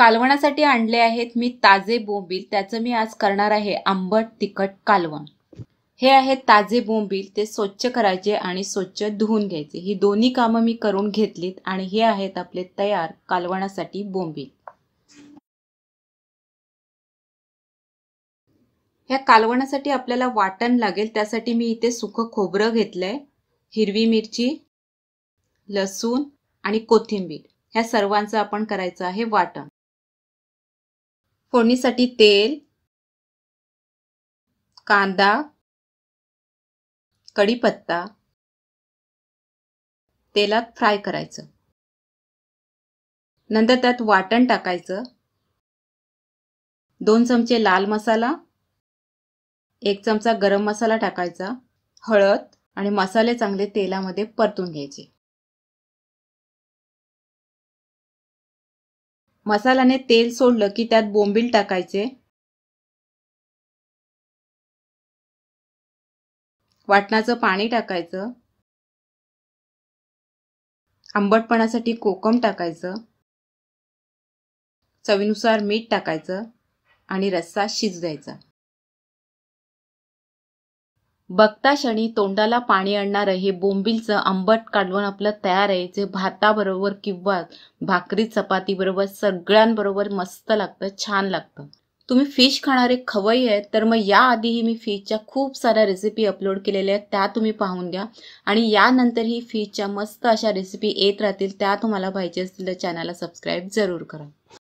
कालवणासाठी आणले आहेत मी ताजे बोंबील त्याचं मी आज करणार आहे आंबट तिखट कालवण हे आहे ताजे बोंबील ते स्वच्छ करायचे आणि स्वच्छ धुवून घ्यायचे ही दोन्ही कामं मी करून घेतलीत आणि हे आहेत आपले तयार कालवणासाठी बोंबील ह्या कालवणासाठी आपल्याला वाटण लागेल त्यासाठी मी इथे सुख खोबरं घेतलंय हिरवी मिरची लसूण आणि कोथिंबीर ह्या सर्वांचं आपण करायचं आहे वाटण फोडणीसाठी तेल कांदा कढीपत्ता तेलात फ्राय करायचं नंतर त्यात वाटण टाकायचं दोन चमचे लाल मसाला एक चमचा गरम मसाला टाकायचा हळद आणि मसाले चांगले तेलामध्ये परतून घ्यायचे मसाल्याने तेल सोडलं की त्यात बोंबील टाकायचे वाटणाचं पाणी टाकायचं आंबटपणासाठी कोकम टाकायचं चवीनुसार मीठ टाकायचं आणि रस्सा शिज द्यायचा बघता क्षणी तोंडाला पाणी आणणारं हे बोंबीलचं आंबट काढून आपलं तयार आहे जे भाताबरोबर किंवा भाकरी चपातीबरोबर सगळ्यांबरोबर मस्त लागतं छान लागतं तुम्ही फिश खाणारे खवई आहेत तर मग याआधीही मी फिशच्या खूप साऱ्या रेसिपी अपलोड केलेल्या आहेत त्या तुम्ही पाहून घ्या आणि यानंतरही फिशच्या मस्त अशा रेसिपी येत राहतील त्या तुम्हाला पाहिजे असतील तर चॅनलला सबस्क्राईब जरूर करा